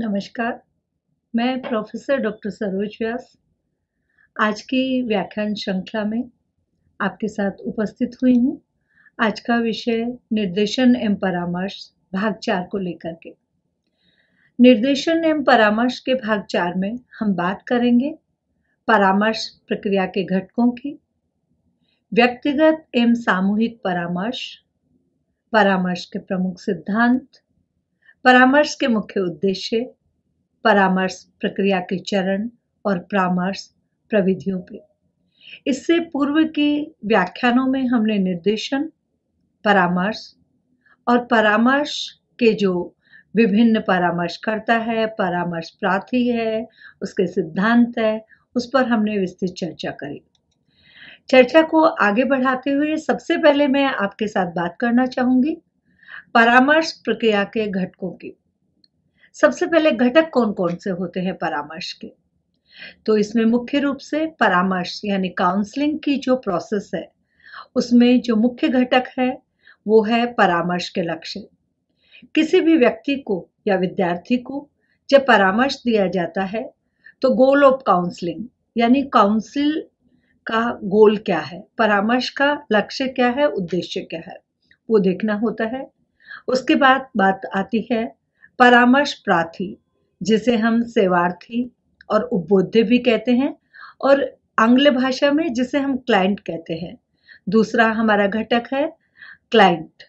नमस्कार मैं professor doctor Saroj व्यास आज की व्याख्यान श्रृंखला में आपके साथ उपस्थित हुई हूँ आज का विषय निर्देशन एवं परामर्श भाग चार को लेकर के निर्देशन एवं परामर्श के भाग चार में हम बात करेंगे परामर्श प्रक्रिया के घटकों की व्यक्तिगत एवं सामूहिक परामर्श परामर्श के प्रमुख सिद्धांत परामर्श के मुख्य उद्देश्य परामर्श प्रक्रिया के चरण और परामर्श प्रविधियों पे इससे पूर्व के व्याख्यानों में हमने निर्देशन परामर्श और परामर्श के जो विभिन्न परामर्श करता है परामर्श प्रार्थी है उसके सिद्धांत है उस पर हमने विस्तृत चर्चा करी चर्चा को आगे बढ़ाते हुए सबसे पहले मैं आपके साथ बात करना चाहूंगी परामर्श प्रक्रिया के घटकों की सबसे पहले घटक कौन कौन से होते हैं परामर्श के तो इसमें मुख्य रूप से परामर्श यानी काउंसलिंग की जो प्रोसेस है उसमें जो मुख्य घटक है वो है परामर्श के लक्ष्य किसी भी व्यक्ति को या विद्यार्थी को जब परामर्श दिया जाता है तो गोल ऑफ काउंसलिंग यानी काउंसिल का गोल क्या है परामर्श का लक्ष्य क्या है उद्देश्य क्या है वो देखना होता है उसके बाद बात आती है परामर्श प्रार्थी जिसे हम सेवार्थी और उपबोध्य भी कहते हैं और आंग्ल भाषा में जिसे हम क्लाइंट कहते हैं दूसरा हमारा घटक है क्लाइंट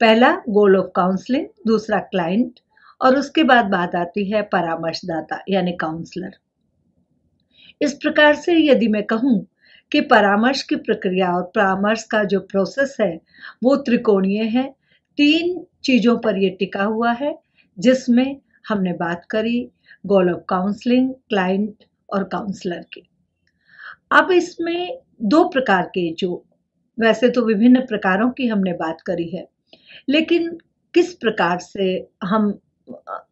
पहला गोल ऑफ काउंसलिंग दूसरा क्लाइंट और उसके बाद बात आती है परामर्शदाता यानी काउंसलर इस प्रकार से यदि मैं कहूं कि परामर्श की प्रक्रिया और परामर्श का जो प्रोसेस है वो त्रिकोणीय है तीन चीज़ों पर ये टिका हुआ है जिसमें हमने बात करी गोल ऑफ काउंसलिंग क्लाइंट और काउंसलर की अब इसमें दो प्रकार के जो वैसे तो विभिन्न प्रकारों की हमने बात करी है लेकिन किस प्रकार से हम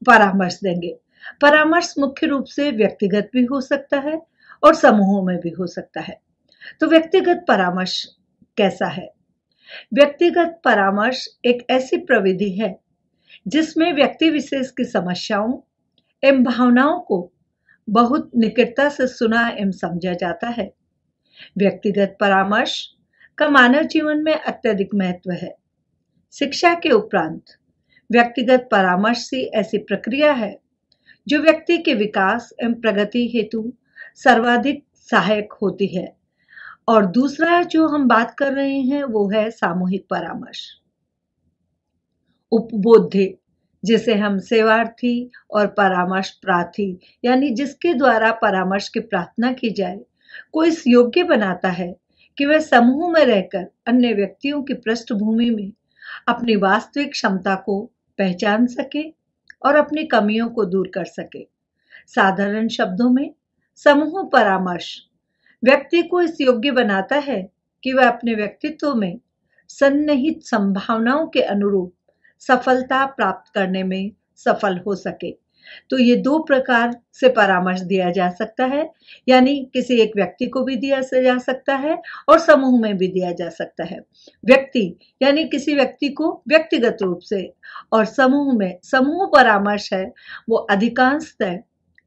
परामर्श देंगे परामर्श मुख्य रूप से व्यक्तिगत भी हो सकता है और समूहों में भी हो सकता है तो व्यक्तिगत परामर्श कैसा है व्यक्तिगत परामर्श एक ऐसी प्रविधि है जिसमें व्यक्ति विशेष की समस्याओं एवं भावनाओं को बहुत निकटता से सुना एवं समझा जाता है व्यक्तिगत परामर्श का मानव जीवन में अत्यधिक महत्व है शिक्षा के उपरांत व्यक्तिगत परामर्श से ऐसी प्रक्रिया है जो व्यक्ति के विकास एवं प्रगति हेतु सर्वाधिक सहायक होती है और दूसरा जो हम बात कर रहे हैं वो है सामूहिक परामर्श उपबोध्य जिसे हम सेवार्थी और परामर्श प्रार्थी यानी जिसके द्वारा परामर्श की प्रार्थना की जाए को इस योग्य बनाता है कि वह समूह में रहकर अन्य व्यक्तियों की पृष्ठभूमि में अपनी वास्तविक क्षमता को पहचान सके और अपनी कमियों को दूर कर सके साधारण शब्दों में समूह परामर्श व्यक्ति को इस योग्य बनाता है कि वह अपने व्यक्तित्व में सन्निहित संभावनाओं के अनुरूप सफलता प्राप्त करने में सफल हो सके तो ये दो प्रकार से परामर्श दिया जा सकता है यानी किसी एक व्यक्ति को भी दिया जा सकता है और समूह में भी दिया जा सकता है व्यक्ति यानी किसी व्यक्ति को व्यक्तिगत रूप से और समूह में समूह परामर्श है वो अधिकांशतः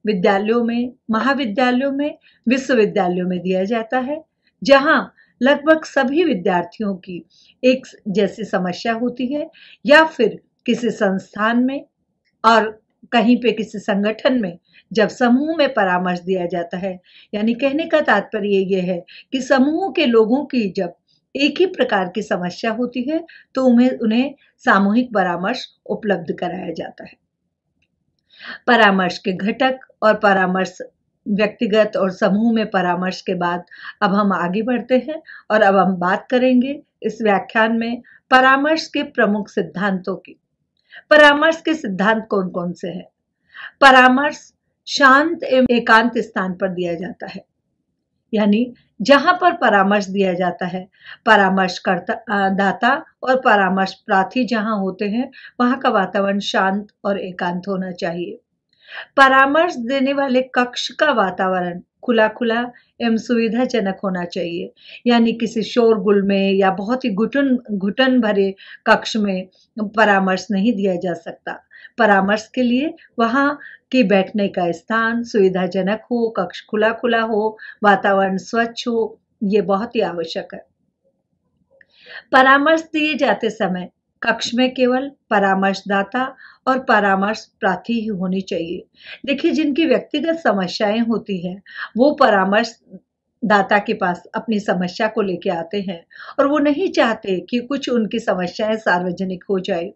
विद्यालयों में महाविद्यालयों में विश्वविद्यालयों में दिया जाता है जहाँ लगभग सभी विद्यार्थियों की एक जैसी समस्या होती है या फिर किसी संस्थान में और कहीं पे किसी संगठन में जब समूह में परामर्श दिया जाता है यानी कहने का तात्पर्य यह है कि समूह के लोगों की जब एक ही प्रकार की समस्या होती है तो उन्हें उन्हें सामूहिक परामर्श उपलब्ध कराया जाता है परामर्श के घटक और परामर्श व्यक्तिगत और समूह में परामर्श के बाद अब हम आगे बढ़ते हैं और अब हम बात करेंगे इस व्याख्यान में परामर्श के प्रमुख सिद्धांतों की परामर्श के सिद्धांत कौन कौन से हैं परामर्श शांत एवं एकांत स्थान पर दिया जाता है यानी जहां पर परामर्श दिया जाता है परामर्श करता दाता और परामर्श प्रार्थी जहां होते हैं वहां का वातावरण शांत और एकांत होना चाहिए परामर्श देने वाले कक्ष का वातावरण खुला खुला एवं सुविधाजनक होना चाहिए यानी किसी शोरगुल में या बहुत ही घुटन घुटन भरे कक्ष में परामर्श नहीं दिया जा सकता परामर्श के लिए वहाँ कि बैठने का स्थान सुविधाजनक हो कक्ष खुला खुला हो वातावरण स्वच्छ हो ये बहुत ही आवश्यक है परामर्श दिए जाते समय कक्ष में केवल परामर्शदाता और परामर्श प्रार्थी ही होनी चाहिए देखिए जिनकी व्यक्तिगत समस्याएं होती हैं वो परामर्श दाता के पास अपनी समस्या को लेके आते हैं और वो नहीं चाहते कि कुछ उनकी समस्याएं सार्वजनिक हो जाए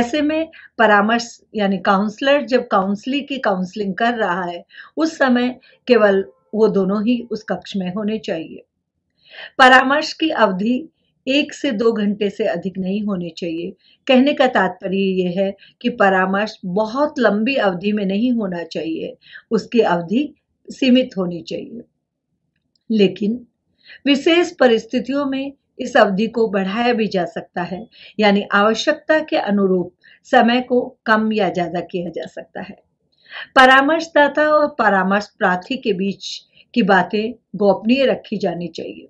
ऐसे में परामर्श यानी काउंसलर जब काउंसलिंग की काउंसलिंग कर रहा है उस समय केवल वो दोनों ही उस कक्ष में होने चाहिए परामर्श की अवधि एक से दो घंटे से अधिक नहीं होने चाहिए कहने का तात्पर्य यह है कि परामर्श बहुत लंबी अवधि में नहीं होना चाहिए उसकी अवधि सीमित होनी चाहिए लेकिन विशेष परिस्थितियों में इस अवधि को बढ़ाया भी जा सकता है यानी आवश्यकता के अनुरूप समय को कम या ज्यादा किया जा सकता है परामर्शदाता और परामर्श प्रार्थी के बीच की बातें गोपनीय रखी जानी चाहिए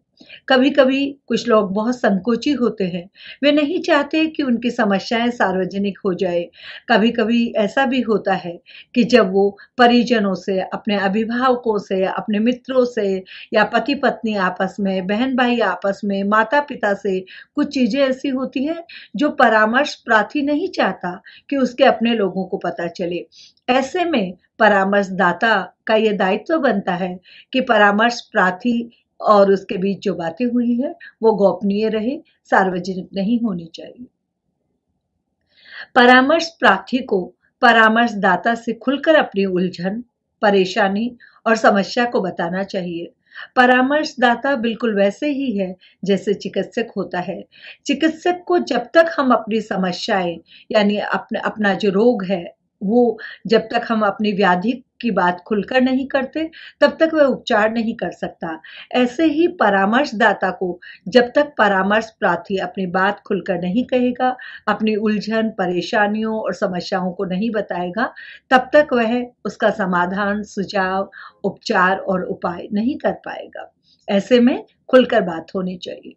कभी कभी कुछ लोग बहुत संकोची होते हैं वे नहीं चाहते कि उनकी समस्याएं सार्वजनिक हो जाए कभी कभी ऐसा भी होता है कि जब वो परिजनों से अपने अभिभावकों से अपने मित्रों से या पति पत्नी आपस में बहन भाई आपस में माता पिता से कुछ चीजें ऐसी होती है जो परामर्श प्रार्थी नहीं चाहता कि उसके अपने लोगों को पता चले ऐसे में परामर्शदाता का यह दायित्व बनता है कि परामर्श प्रार्थी और उसके बीच जो बातें हुई है वो गोपनीय रहे सार्वजनिक नहीं होनी चाहिए परामर्श प्रार्थी को परामर्शदाता से खुलकर अपनी उलझन परेशानी और समस्या को बताना चाहिए परामर्शदाता बिल्कुल वैसे ही है जैसे चिकित्सक होता है चिकित्सक को जब तक हम अपनी समस्याएं यानी अपने अपना जो रोग है वो जब तक हम अपनी व्याधि की बात खुलकर नहीं करते तब तक वह उपचार नहीं कर सकता ऐसे ही परामर्शदाता को जब तक परामर्श प्रार्थी अपनी बात खुलकर नहीं कहेगा अपनी उलझन परेशानियों और समस्याओं को नहीं बताएगा तब तक वह उसका समाधान सुझाव उपचार और उपाय नहीं कर पाएगा ऐसे में खुलकर बात होनी चाहिए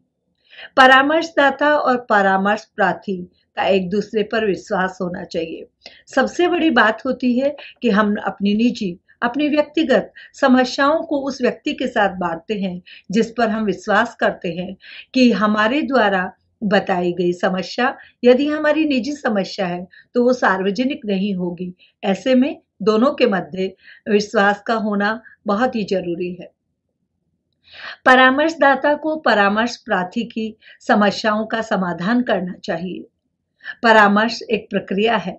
परामर्शदाता और परामर्श प्रार्थी का एक दूसरे पर विश्वास होना चाहिए सबसे बड़ी बात होती है कि हम अपनी निजी अपनी व्यक्तिगत समस्याओं को उस व्यक्ति के साथ बांटते हैं जिस पर हम विश्वास करते हैं कि हमारे द्वारा बताई गई समस्या यदि हमारी निजी समस्या है तो वो सार्वजनिक नहीं होगी ऐसे में दोनों के मध्य विश्वास का होना बहुत ही जरूरी है परामर्शदाता को परामर्श प्रार्थी की समस्याओं का समाधान करना चाहिए परामर्श एक प्रक्रिया है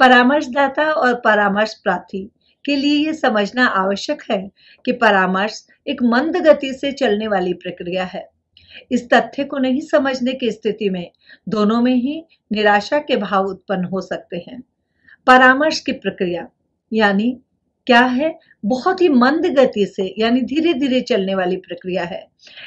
परामर्शदाता और परामर्श प्रार्थी के लिए यह समझना आवश्यक है कि परामर्श एक मंद गति से चलने वाली प्रक्रिया है इस तथ्य को नहीं समझने की स्थिति में दोनों में ही निराशा के भाव उत्पन्न हो सकते हैं परामर्श की प्रक्रिया यानी क्या है बहुत ही मंद गति से यानी धीरे धीरे चलने वाली प्रक्रिया है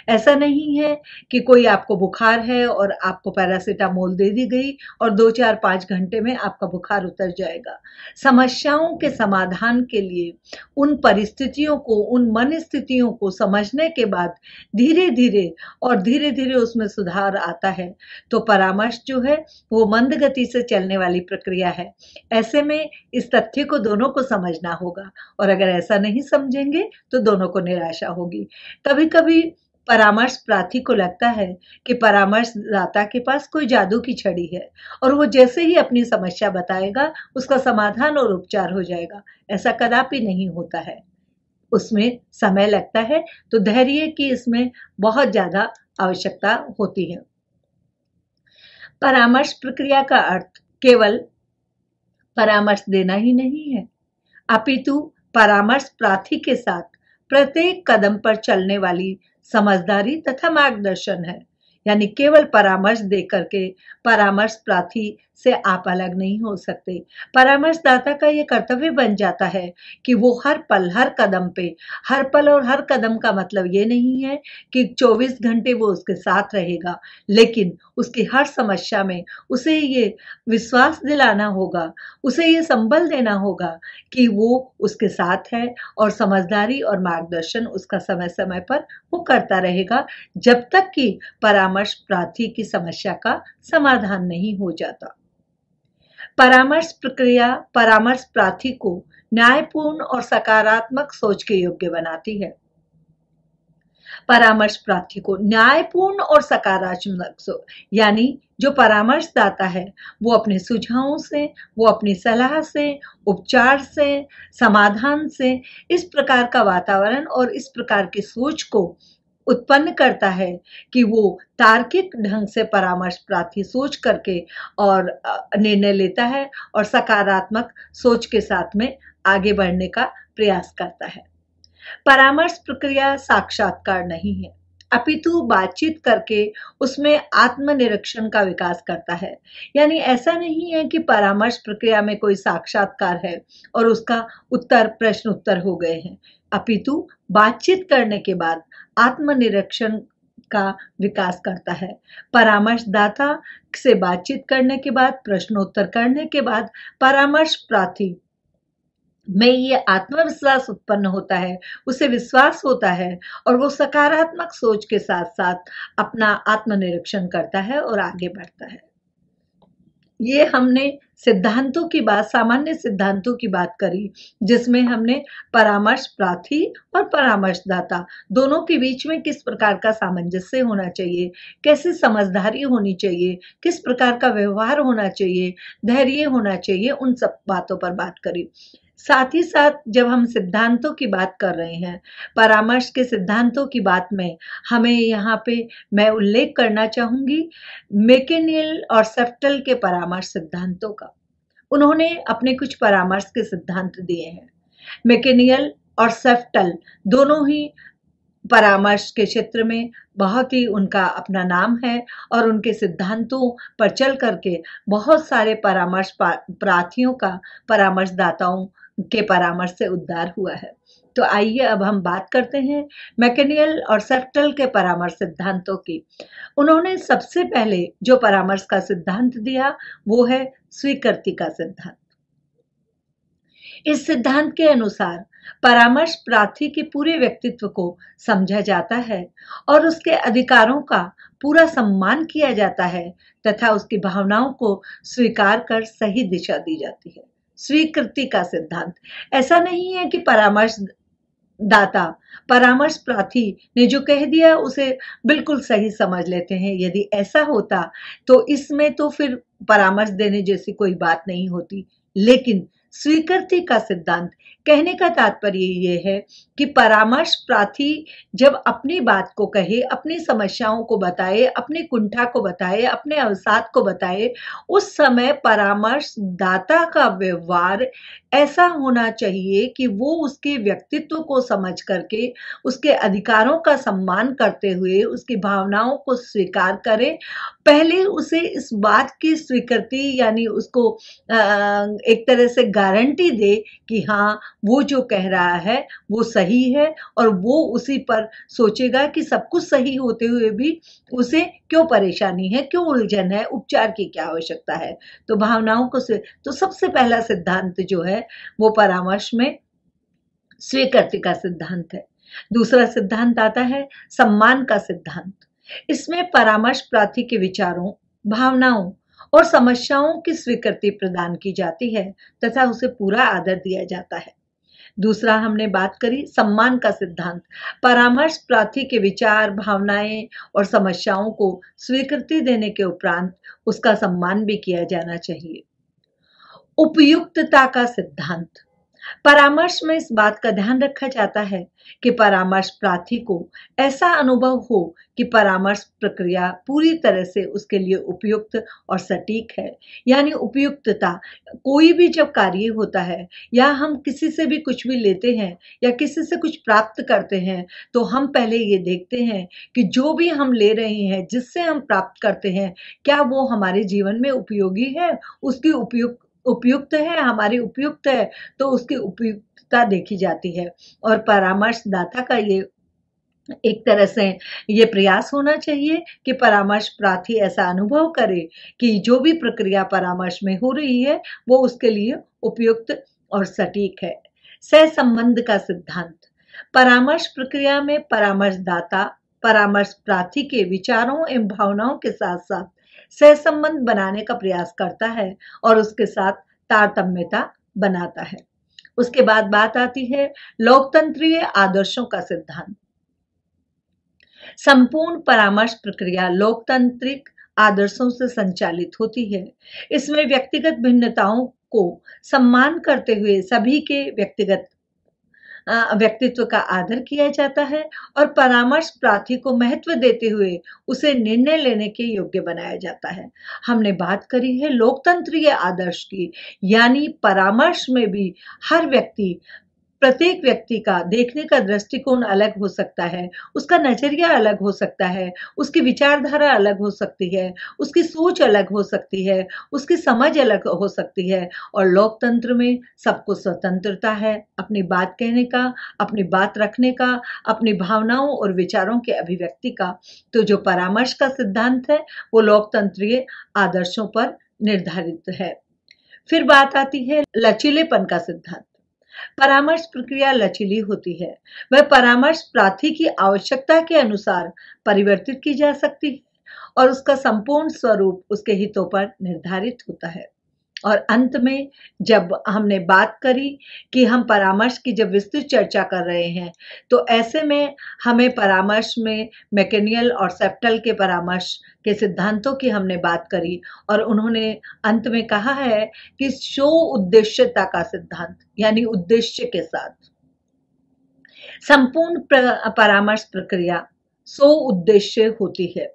ऐसा नहीं है कि कोई आपको बुखार है और आपको पैरासिटामोल दे दी गई और दो चार पाँच घंटे में आपका बुखार उतर जाएगा समस्याओं के समाधान के लिए उन परिस्थितियों को उन मन स्थितियों को समझने के बाद धीरे धीरे और धीरे धीरे उसमें सुधार आता है तो परामर्श जो है वो मंद गति से चलने वाली प्रक्रिया है ऐसे में इस तथ्य को दोनों को समझना होगा और अगर ऐसा नहीं समझेंगे तो दोनों को निराशा होगी कभी कभी परामर्श प्रार्थी को लगता है कि परामर्श दाता के पास कोई जादू की छड़ी है और वो जैसे ही अपनी समस्या बताएगा उसका समाधान और उपचार हो जाएगा ऐसा कदापि नहीं होता है उसमें समय लगता है तो धैर्य की इसमें बहुत ज्यादा आवश्यकता होती है परामर्श प्रक्रिया का अर्थ केवल परामर्श देना ही नहीं है अपितु परामर्श प्रार्थी के साथ प्रत्येक कदम पर चलने वाली समझदारी तथा मार्गदर्शन है यानी केवल परामर्श दे करके परामर्श प्रार्थी से आप अलग नहीं हो सकते परामर्शदाता का ये कर्तव्य बन जाता है कि वो हर पल हर कदम पे हर पल और हर कदम का मतलब ये नहीं है कि 24 घंटे वो उसके साथ रहेगा लेकिन उसकी हर समस्या में उसे ये विश्वास दिलाना होगा उसे ये संबल देना होगा कि वो उसके साथ है और समझदारी और मार्गदर्शन उसका समय समय पर वो करता रहेगा जब तक कि परामर्श प्रार्थी की समस्या का समाधान नहीं हो जाता परामर्श प्रक्रिया परामर्श प्रार्थी को न्यायपूर्ण और सकारात्मक सोच के योग्य बनाती है परामर्श प्रार्थी को न्यायपूर्ण और सकारात्मक यानी जो परामर्श दाता है वो अपने सुझावों से वो अपनी सलाह से उपचार से समाधान से इस प्रकार का वातावरण और इस प्रकार की सोच को उत्पन्न करता है कि वो तार्किक ढंग से परामर्श प्रार्थी सोच करके और निर्णय लेता है और सकारात्मक सोच के साथ में आगे बढ़ने का प्रयास करता है परामर्श प्रक्रिया साक्षात्कार नहीं है अपितु बातचीत करके उसमें आत्मनिरीक्षण का विकास करता है यानी ऐसा नहीं है कि परामर्श प्रक्रिया में कोई साक्षात्कार है और उसका उत्तर प्रश्न उत्तर हो गए हैं अपितु बातचीत करने के बाद आत्मनिरीक्षण का विकास करता है परामर्शदाता से बातचीत करने के बाद प्रश्नोत्तर करने के बाद परामर्श प्रार्थी में ये आत्मविश्वास उत्पन्न होता है उसे विश्वास होता है और वो सकारात्मक सोच के साथ साथ अपना आत्मनिरीक्षण करता है और आगे बढ़ता है ये हमने सिद्धांतों की बात सामान्य सिद्धांतों की बात करी जिसमें हमने परामर्श प्रार्थी और परामर्शदाता दोनों के बीच में किस प्रकार का सामंजस्य होना चाहिए कैसे समझदारी होनी चाहिए किस प्रकार का व्यवहार होना चाहिए धैर्य होना चाहिए उन सब बातों पर बात करी साथ ही साथ जब हम सिद्धांतों की बात कर रहे हैं परामर्श के सिद्धांतों की बात में हमें यहाँ पे मैं उल्लेख करना चाहूंगी मेकेनियल और सेफ्टल के परामर्श सिद्धांतों का उन्होंने अपने कुछ परामर्श के सिद्धांत दिए हैं मेकेनियल और सेफ्टल दोनों ही परामर्श के क्षेत्र में बहुत ही उनका अपना नाम है और उनके सिद्धांतों पर चल करके बहुत सारे परामर्श प्रार्थियों का परामर्शदाताओं के परामर्श से उद्धार हुआ है तो आइए अब हम बात करते हैं मैकेनियल और सेफ्टल के परामर्श सिद्धांतों की उन्होंने सबसे पहले जो परामर्श का सिद्धांत दिया वो है स्वीकृति का सिद्धांत इस सिद्धांत के अनुसार परामर्श प्रार्थी के पूरे व्यक्तित्व को समझा जाता है और उसके अधिकारों का पूरा सम्मान किया जाता है तथा उसकी भावनाओं को स्वीकार कर सही दिशा दी जाती है स्वीकृति का सिद्धांत ऐसा नहीं है कि परामर्श दाता परामर्श प्रार्थी ने जो कह दिया उसे बिल्कुल सही समझ लेते हैं यदि ऐसा होता तो इसमें तो फिर परामर्श देने जैसी कोई बात नहीं होती लेकिन स्वीकृति का सिद्धांत कहने का तात्पर्य ये है कि परामर्श प्रार्थी जब अपनी बात को कहे अपनी समस्याओं को बताए अपनी कुंठा को बताए अपने अवसाद को बताए उस समय परामर्श दाता का व्यवहार ऐसा होना चाहिए कि वो उसके व्यक्तित्व को समझ करके उसके अधिकारों का सम्मान करते हुए उसकी भावनाओं को स्वीकार करे पहले उसे इस बात की स्वीकृति यानी उसको एक तरह से गारंटी दे कि हाँ वो जो कह रहा है वो सही है और वो उसी पर सोचेगा कि सब कुछ सही होते हुए भी उसे क्यों परेशानी है क्यों उलझन है उपचार की क्या आवश्यकता है तो भावनाओं को तो सबसे पहला सिद्धांत जो है वो परामर्श में स्वीकृति का सिद्धांत है दूसरा सिद्धांत आता है सम्मान का सिद्धांत इसमें परामर्श प्रार्थी के विचारों भावनाओं और समस्याओं की स्वीकृति प्रदान की जाती है तथा उसे पूरा आदर दिया जाता है दूसरा हमने बात करी सम्मान का सिद्धांत परामर्श प्रार्थी के विचार भावनाएं और समस्याओं को स्वीकृति देने के उपरांत उसका सम्मान भी किया जाना चाहिए उपयुक्तता का सिद्धांत परामर्श में इस बात का ध्यान रखा जाता है कि परामर्श प्रार्थी को ऐसा अनुभव हो कि परामर्श प्रक्रिया पूरी तरह से उसके लिए उपयुक्त और सटीक है यानी उपयुक्तता कोई भी जब कार्य होता है या हम किसी से भी कुछ भी लेते हैं या किसी से कुछ प्राप्त करते हैं तो हम पहले ये देखते हैं कि जो भी हम ले रहे हैं जिससे हम प्राप्त करते हैं क्या वो हमारे जीवन में उपयोगी है उसकी उपयुक्त उपयुक्त है हमारी उपयुक्त है तो उसकी उपयुक्तता देखी जाती है और परामर्शदाता का ये एक तरह से ये प्रयास होना चाहिए कि परामर्श प्रार्थी ऐसा अनुभव करे कि जो भी प्रक्रिया परामर्श में हो रही है वो उसके लिए उपयुक्त और सटीक है सह संबंध का सिद्धांत परामर्श प्रक्रिया में परामर्शदाता परामर्श प्रार्थी के विचारों एवं भावनाओं के साथ साथ सहसंबंध बनाने का प्रयास करता है और उसके साथ तारतम्यता बनाता है उसके बाद बात आती है लोकतंत्रीय आदर्शों का सिद्धांत संपूर्ण परामर्श प्रक्रिया लोकतांत्रिक आदर्शों से संचालित होती है इसमें व्यक्तिगत भिन्नताओं को सम्मान करते हुए सभी के व्यक्तिगत व्यक्तित्व का आदर किया जाता है और परामर्श प्रार्थी को महत्व देते हुए उसे निर्णय लेने के योग्य बनाया जाता है हमने बात करी है लोकतंत्रीय आदर्श की यानी परामर्श में भी हर व्यक्ति प्रत्येक व्यक्ति का देखने का दृष्टिकोण अलग हो सकता है उसका नजरिया अलग हो सकता है उसकी विचारधारा अलग हो सकती है उसकी सोच अलग हो सकती है उसकी समझ अलग हो सकती है और लोकतंत्र में सबको स्वतंत्रता है अपनी बात कहने का अपनी बात रखने का अपनी भावनाओं और विचारों के अभिव्यक्ति का तो जो परामर्श का सिद्धांत है वो लोकतंत्रीय आदर्शों पर निर्धारित है फिर बात आती है लचीलेपन का सिद्धांत परामर्श प्रक्रिया लचीली होती है वह परामर्श प्रार्थी की आवश्यकता के अनुसार परिवर्तित की जा सकती है और उसका संपूर्ण स्वरूप उसके हितों पर निर्धारित होता है और अंत में जब हमने बात करी कि हम परामर्श की जब विस्तृत चर्चा कर रहे हैं तो ऐसे में हमें परामर्श में मैकेनियल और सेप्टल के परामर्श के सिद्धांतों की हमने बात करी और उन्होंने अंत में कहा है कि शो उद्देश्यता का सिद्धांत यानी उद्देश्य के साथ संपूर्ण परामर्श प्रक्रिया सो उद्देश्य होती है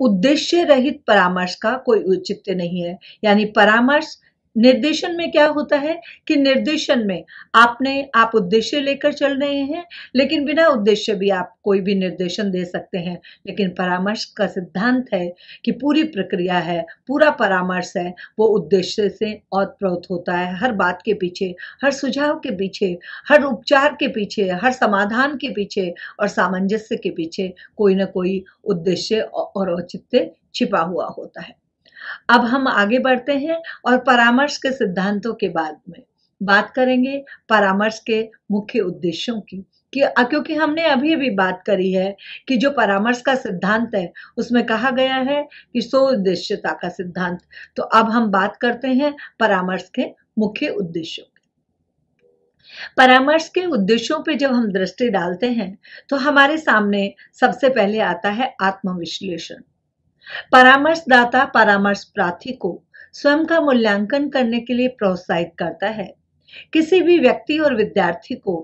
उद्देश्य रहित परामर्श का कोई औचित्य नहीं है यानी परामर्श निर्देशन में क्या होता है कि निर्देशन में आपने आप उद्देश्य लेकर चल रहे हैं लेकिन बिना उद्देश्य भी आप कोई भी निर्देशन दे सकते हैं लेकिन परामर्श का सिद्धांत है कि पूरी प्रक्रिया है पूरा परामर्श है वो उद्देश्य से ओतप्रोत होता है हर बात के पीछे हर सुझाव के पीछे हर उपचार के पीछे हर समाधान के पीछे और सामंजस्य के पीछे कोई ना कोई उद्देश्य और औचित्य छिपा हुआ होता है अब हम आगे बढ़ते हैं और परामर्श के सिद्धांतों के बाद में बात करेंगे परामर्श के मुख्य उद्देश्यों की कि क्योंकि हमने अभी भी बात करी है कि जो परामर्श का सिद्धांत है उसमें कहा गया है कि सो उद्देश्यता का सिद्धांत तो अब हम बात करते हैं परामर्श के मुख्य उद्देश्यों परामर्श के उद्देश्यों पर जब हम दृष्टि डालते हैं तो हमारे सामने सबसे पहले आता है आत्मविश्लेषण दाता परामर्श प्रार्थी को स्वयं का मूल्यांकन करने के लिए प्रोत्साहित करता है किसी भी व्यक्ति और विद्यार्थी को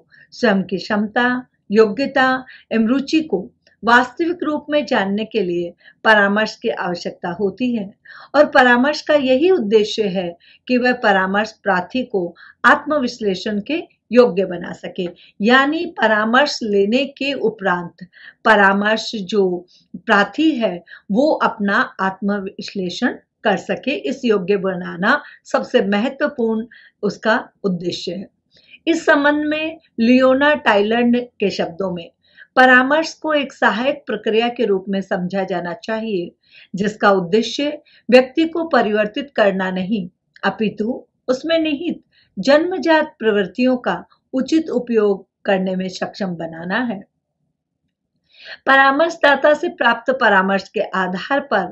स्वयं की क्षमता योग्यता एवं रुचि को वास्तविक रूप में जानने के लिए परामर्श की आवश्यकता होती है और परामर्श का यही उद्देश्य है कि वह परामर्श प्रार्थी को आत्मविश्लेषण के योग्य बना सके यानी परामर्श लेने के उपरांत परामर्श जो प्रार्थी है वो अपना आत्मविश्लेषण कर सके इस योग्य बनाना सबसे महत्वपूर्ण उसका उद्देश्य है इस संबंध में लियोना टाइलर के शब्दों में परामर्श को एक सहायक प्रक्रिया के रूप में समझा जाना चाहिए जिसका उद्देश्य व्यक्ति को परिवर्तित करना नहीं अपितु उसमें निहित जन्मजात प्रवृत्तियों का उचित उपयोग करने में सक्षम बनाना है परामर्शदाता से प्राप्त परामर्श के आधार पर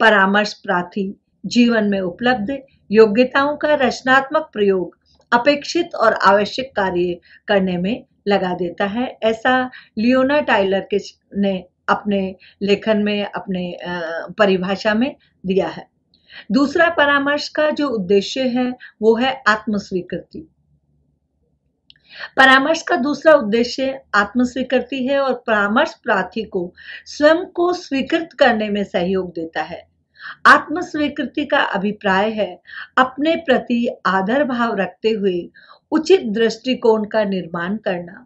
परामर्श प्रार्थी जीवन में उपलब्ध योग्यताओं का रचनात्मक प्रयोग अपेक्षित और आवश्यक कार्य करने में लगा देता है ऐसा लियोना टाइलर के ने अपने लेखन में अपने परिभाषा में दिया है दूसरा परामर्श का जो उद्देश्य है वो है आत्मस्वीकृति परामर्श का दूसरा उद्देश्य आत्मस्वीकृति है और परामर्श प्रार्थी को स्वयं को स्वीकृत करने में सहयोग देता है आत्मस्वीकृति का अभिप्राय है अपने प्रति आदर भाव रखते हुए उचित दृष्टिकोण का निर्माण करना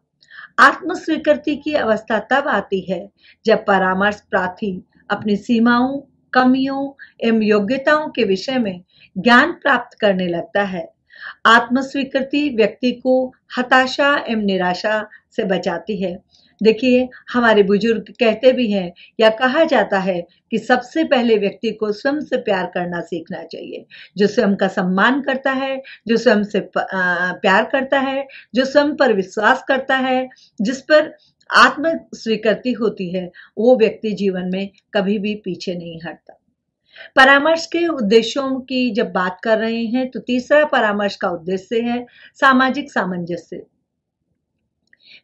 आत्मस्वीकृति की अवस्था तब आती है जब परामर्श प्रार्थी अपनी सीमाओं कमियों एवं योग्यताओं के विषय में ज्ञान प्राप्त करने लगता है आत्मस्वीकृति व्यक्ति को हताशा एवं निराशा से बचाती है देखिए हमारे बुजुर्ग कहते भी हैं या कहा जाता है कि सबसे पहले व्यक्ति को स्वयं से प्यार करना सीखना चाहिए जो स्वयं का सम्मान करता है जो स्वयं से प्यार करता है जो स्वयं पर विश्वास करता है जिस पर आत्म स्वीकृति होती है वो व्यक्ति जीवन में कभी भी पीछे नहीं हटता परामर्श के उद्देश्यों की जब बात कर रहे हैं तो तीसरा परामर्श का उद्देश्य है सामाजिक सामंजस्य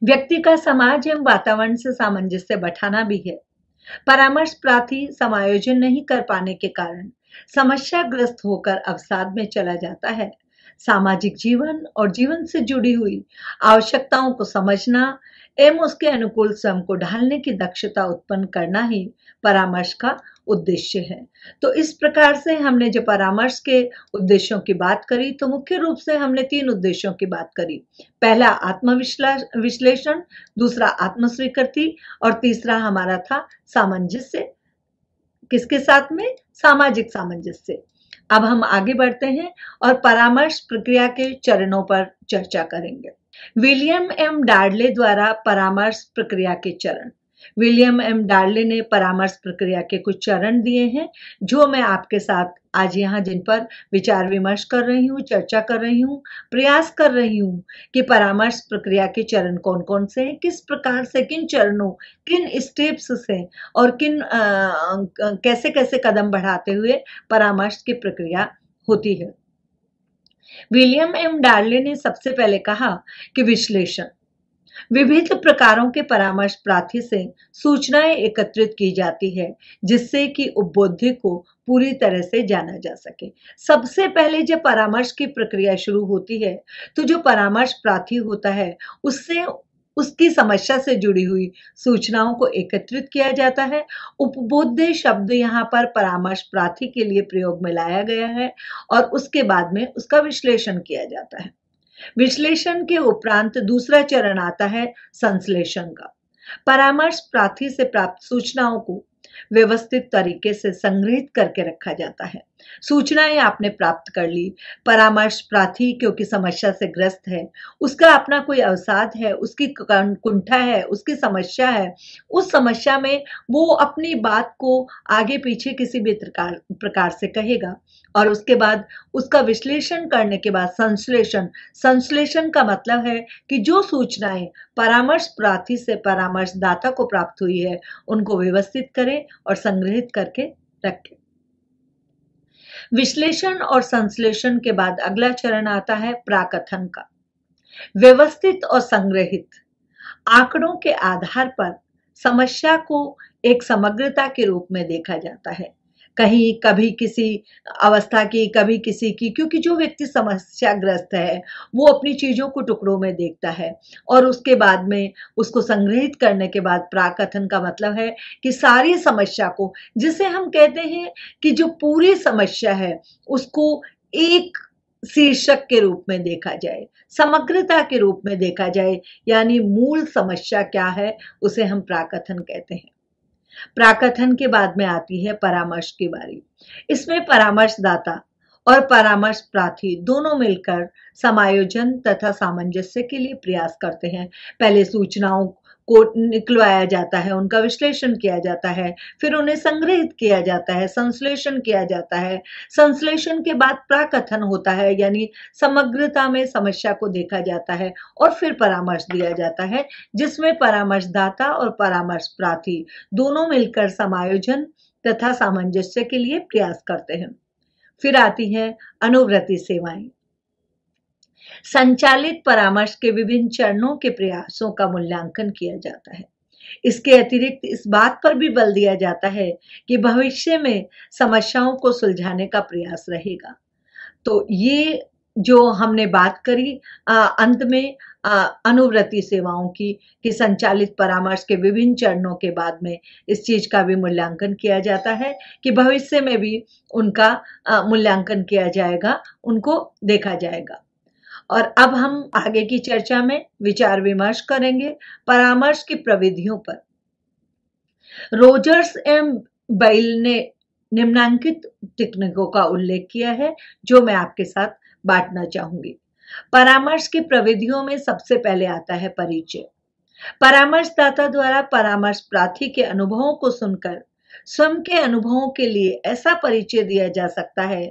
व्यक्ति का समाज एवं वातावरण से सामंजस्य बैठाना भी है परामर्श प्रार्थी समायोजन नहीं कर पाने के कारण समस्याग्रस्त होकर अवसाद में चला जाता है सामाजिक जीवन और जीवन से जुड़ी हुई आवश्यकताओं को समझना एवं उसके अनुकूल सम को ढालने की दक्षता उत्पन्न करना ही परामर्श का उद्देश्य है तो इस प्रकार से हमने जो परामर्श के उद्देश्यों की बात करी तो मुख्य रूप से हमने तीन उद्देश्यों की बात करी पहला आत्मविश्लेषण दूसरा आत्मस्वीकृति और तीसरा हमारा था सामंजस्य किसके साथ में सामाजिक सामंजस्य अब हम आगे बढ़ते हैं और परामर्श प्रक्रिया के चरणों पर चर्चा करेंगे विलियम एम डार्ले द्वारा परामर्श प्रक्रिया के चरण विलियम एम डार्ले ने परामर्श प्रक्रिया के कुछ चरण दिए हैं जो मैं आपके साथ आज यहाँ जिन पर विचार विमर्श कर रही हूँ चर्चा कर रही हूँ प्रयास कर रही हूँ कि परामर्श प्रक्रिया के चरण कौन कौन से हैं किस प्रकार से किन चरणों किन स्टेप्स से और किन आ, कैसे कैसे कदम बढ़ाते हुए परामर्श की प्रक्रिया होती है विलियम एम डार्ले ने सबसे पहले कहा कि विश्लेषण विभिन्न प्रकारों के परामर्श प्रार्थी से सूचनाएं एकत्रित की जाती है जिससे कि उपबोध्य को पूरी तरह से जाना जा सके सबसे पहले जब परामर्श की प्रक्रिया शुरू होती है तो जो परामर्श प्रार्थी होता है उससे उसकी समस्या से जुड़ी हुई सूचनाओं को एकत्रित किया जाता है उपबोध्य शब्द यहाँ पर परामर्श प्रार्थी के लिए प्रयोग में लाया गया है और उसके बाद में उसका विश्लेषण किया जाता है विश्लेषण के उपरांत दूसरा चरण आता है संश्लेषण का परामर्श प्रार्थी से प्राप्त सूचनाओं को व्यवस्थित तरीके से संग्रहित करके रखा जाता है सूचनाएं आपने प्राप्त कर ली परामर्श प्रार्थी क्योंकि समस्या से ग्रस्त है उसका अपना कोई अवसाद है उसकी कुंठा है उसकी समस्या है उस समस्या में वो अपनी बात को आगे पीछे किसी भी प्रकार प्रकार से कहेगा और उसके बाद उसका विश्लेषण करने के बाद संश्लेषण संश्लेषण का मतलब है कि जो सूचनाएं परामर्श प्रार्थी से परामर्शदाता को प्राप्त हुई है उनको व्यवस्थित करें और संग्रहित करके रखें विश्लेषण और संश्लेषण के बाद अगला चरण आता है प्राकथन का व्यवस्थित और संग्रहित आंकड़ों के आधार पर समस्या को एक समग्रता के रूप में देखा जाता है कहीं कभी किसी अवस्था की कभी किसी की क्योंकि जो व्यक्ति समस्याग्रस्त है वो अपनी चीज़ों को टुकड़ों में देखता है और उसके बाद में उसको संग्रहित करने के बाद प्राकथन का मतलब है कि सारी समस्या को जिसे हम कहते हैं कि जो पूरी समस्या है उसको एक शीर्षक के रूप में देखा जाए समग्रता के रूप में देखा जाए यानी मूल समस्या क्या है उसे हम प्राकथन कहते हैं प्राकथन के बाद में आती है परामर्श की बारी इसमें परामर्शदाता और परामर्श प्रार्थी दोनों मिलकर समायोजन तथा सामंजस्य के लिए प्रयास करते हैं पहले सूचनाओं को निकलवाया जाता है उनका विश्लेषण किया जाता है फिर उन्हें संग्रहित किया जाता है संश्लेषण किया जाता है संश्लेषण के बाद प्राकथन होता है यानी समग्रता में समस्या को देखा जाता है और फिर परामर्श दिया जाता है जिसमें परामर्शदाता और परामर्श प्रार्थी दोनों मिलकर समायोजन तथा सामंजस्य के लिए प्रयास करते हैं फिर आती हैं अनुव्रति सेवाएं संचालित परामर्श के विभिन्न चरणों के प्रयासों का मूल्यांकन किया जाता है इसके अतिरिक्त इस बात पर भी बल दिया जाता है कि भविष्य में समस्याओं को सुलझाने का प्रयास रहेगा तो ये जो हमने बात करी आ, अंत में अनुव्रति सेवाओं की कि संचालित परामर्श के विभिन्न चरणों के बाद में इस चीज का भी मूल्यांकन किया जाता है कि भविष्य में भी उनका मूल्यांकन किया जाएगा उनको देखा जाएगा और अब हम आगे की चर्चा में विचार विमर्श करेंगे परामर्श की प्रविधियों पर रोजर्स एम बैल ने निम्नांकित तकनीकों का उल्लेख किया है जो मैं आपके साथ बांटना चाहूंगी परामर्श की प्रविधियों में सबसे पहले आता है परिचय परामर्शदाता द्वारा परामर्श प्रार्थी के अनुभवों को सुनकर स्वयं के अनुभवों के लिए ऐसा परिचय दिया जा सकता है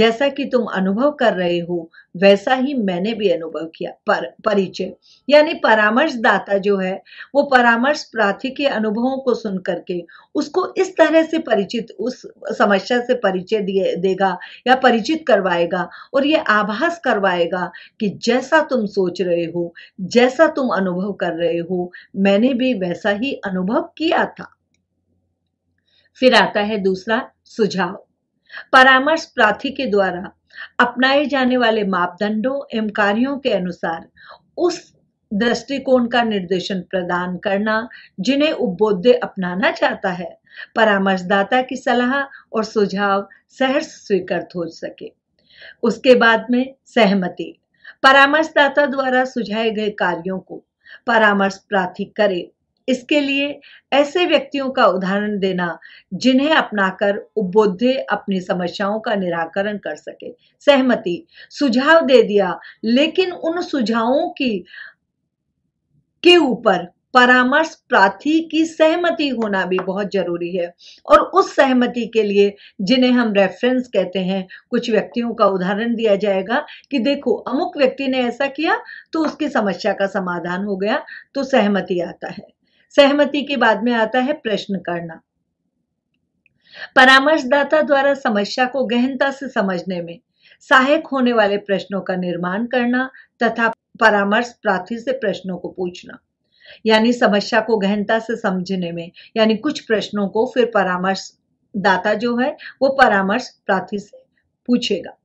जैसा कि तुम अनुभव कर रहे हो वैसा ही मैंने भी अनुभव किया पर परिचय यानी परामर्शदाता जो है वो परामर्श प्रार्थी के अनुभवों को सुन करके उसको इस तरह से परिचित उस समस्या से परिचय दिए देगा या परिचित करवाएगा और ये आभास करवाएगा कि जैसा तुम सोच रहे हो जैसा तुम अनुभव कर रहे हो मैंने भी वैसा ही अनुभव किया था फिर आता है दूसरा सुझाव परामर्श प्रार्थी के द्वारा अपनाए जाने वाले मापदंडों एवं कार्यों के अनुसार उस दृष्टिकोण का निर्देशन प्रदान करना जिन्हें उपबोध्य अपनाना चाहता है परामर्शदाता की सलाह और सुझाव सहर्ष स्वीकृत हो सके उसके बाद में सहमति परामर्शदाता द्वारा सुझाए गए कार्यों को परामर्श प्रार्थी करे इसके लिए ऐसे व्यक्तियों का उदाहरण देना जिन्हें अपनाकर उपबोधे अपनी समस्याओं का निराकरण कर सके सहमति सुझाव दे दिया लेकिन उन सुझावों की के ऊपर परामर्श प्रार्थी की सहमति होना भी बहुत जरूरी है और उस सहमति के लिए जिन्हें हम रेफरेंस कहते हैं कुछ व्यक्तियों का उदाहरण दिया जाएगा कि देखो अमुक व्यक्ति ने ऐसा किया तो उसकी समस्या का समाधान हो गया तो सहमति आता है सहमति के बाद में आता है प्रश्न करना परामर्शदाता द्वारा समस्या को गहनता से समझने में सहायक होने वाले प्रश्नों का निर्माण करना तथा परामर्श प्रार्थी से प्रश्नों को पूछना यानी समस्या को गहनता से समझने में यानी कुछ प्रश्नों को फिर परामर्श दाता जो है वो परामर्श प्रार्थी से पूछेगा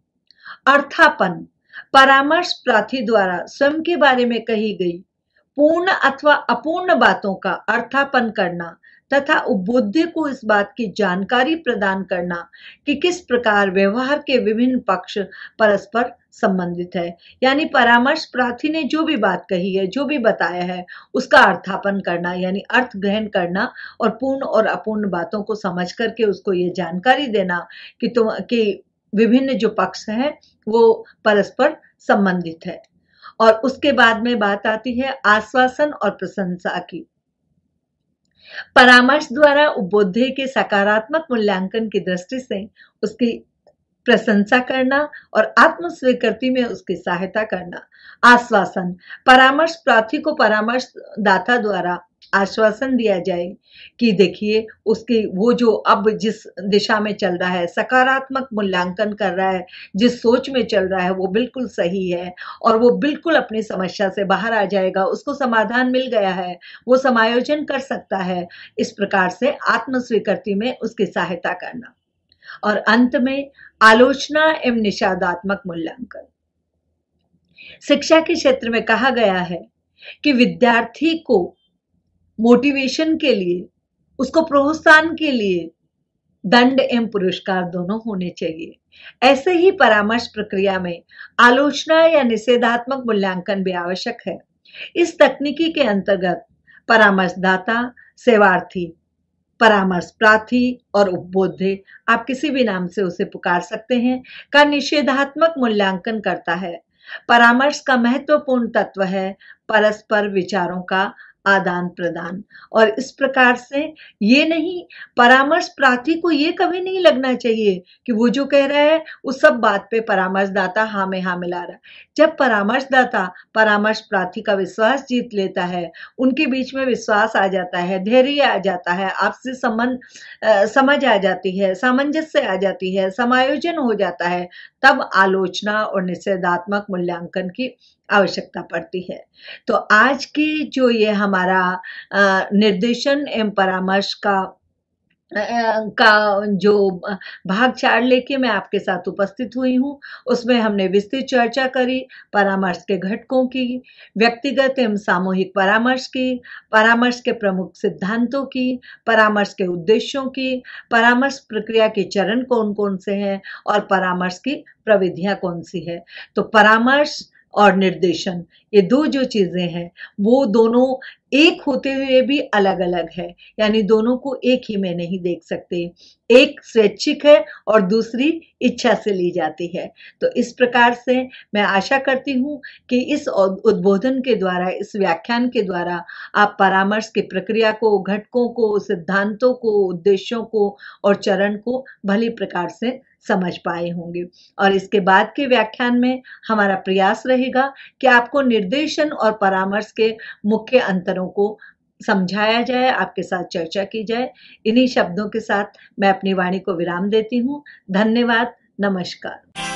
अर्थापन परामर्श प्रार्थी द्वारा स्वयं के बारे में कही गई पूर्ण अथवा अपूर्ण बातों का अर्थापन करना तथा उपबुद्धि को इस बात की जानकारी प्रदान करना कि किस प्रकार व्यवहार के विभिन्न पक्ष परस्पर संबंधित है यानी परामर्श प्रार्थी ने जो भी बात कही है जो भी बताया है उसका अर्थापन करना यानी अर्थ ग्रहण करना और पूर्ण और अपूर्ण बातों को समझ करके उसको ये जानकारी देना कि तुम कि विभिन्न जो पक्ष हैं वो परस्पर संबंधित है और उसके बाद में बात आती है आश्वासन और प्रशंसा की परामर्श द्वारा उपबोधे के सकारात्मक मूल्यांकन की दृष्टि से उसकी प्रशंसा करना और आत्मस्वीकृति में उसकी सहायता करना आश्वासन परामर्श प्रार्थी को परामर्श दाता द्वारा आश्वासन दिया जाए कि देखिए उसके वो जो अब जिस दिशा में चल रहा है सकारात्मक मूल्यांकन कर रहा है जिस सोच में चल रहा है वो बिल्कुल सही है और वो बिल्कुल अपनी समस्या से बाहर आ जाएगा उसको समाधान मिल गया है वो समायोजन कर सकता है इस प्रकार से आत्मस्वीकृति में उसकी सहायता करना और अंत में आलोचना एवं निषादात्मक मूल्यांकन शिक्षा के क्षेत्र में कहा गया है कि विद्यार्थी को मोटिवेशन के लिए उसको प्रोत्साहन के लिए दंड एवं पुरस्कार दोनों होने चाहिए ऐसे ही परामर्श प्रक्रिया में आलोचना या निषेधात्मक मूल्यांकन भी आवश्यक है इस तकनीकी के अंतर्गत परामर्शदाता सेवार्थी परामर्श प्रार्थी और उपबोध आप किसी भी नाम से उसे पुकार सकते हैं का निषेधात्मक मूल्यांकन करता है परामर्श का महत्वपूर्ण तत्व है परस्पर विचारों का आदान प्रदान और इस प्रकार से ये नहीं परामर्श प्रार्थी को ये कभी नहीं लगना चाहिए कि वो जो कह रहा है उस सब बात पे परामर्शदाता हा में हा मिला रहा जब परामर्शदाता परामर्श प्रार्थी का विश्वास जीत लेता है उनके बीच में विश्वास आ जाता है धैर्य आ जाता है आपसे संबंध समझ आ जाती है सामंजस्य आ जाती है समायोजन हो जाता है तब आलोचना और निषेधात्मक मूल्यांकन की आवश्यकता पड़ती है तो आज के जो ये हमारा निर्देशन एवं परामर्श का का जो भाग चार लेके मैं आपके साथ उपस्थित हुई हूँ उसमें हमने विस्तृत चर्चा करी परामर्श के घटकों की व्यक्तिगत एवं सामूहिक परामर्श की परामर्श के प्रमुख सिद्धांतों की परामर्श के उद्देश्यों की परामर्श प्रक्रिया के चरण कौन कौन से हैं और परामर्श की प्रविधियाँ कौन सी है तो परामर्श और निर्देशन ये दो जो चीज़ें हैं वो दोनों एक होते हुए भी अलग अलग है यानी दोनों को एक ही में नहीं देख सकते एक स्वैच्छिक है और दूसरी इच्छा से ली जाती है तो इस प्रकार से मैं आशा करती हूँ कि इस उद्बोधन के द्वारा इस व्याख्यान के द्वारा आप परामर्श की प्रक्रिया को घटकों को सिद्धांतों को उद्देश्यों को और चरण को भली प्रकार से समझ पाए होंगे और इसके बाद के व्याख्यान में हमारा प्रयास रहेगा कि आपको निर्देशन और परामर्श के मुख्य अंतरों को समझाया जाए आपके साथ चर्चा की जाए इन्हीं शब्दों के साथ मैं अपनी वाणी को विराम देती हूँ धन्यवाद नमस्कार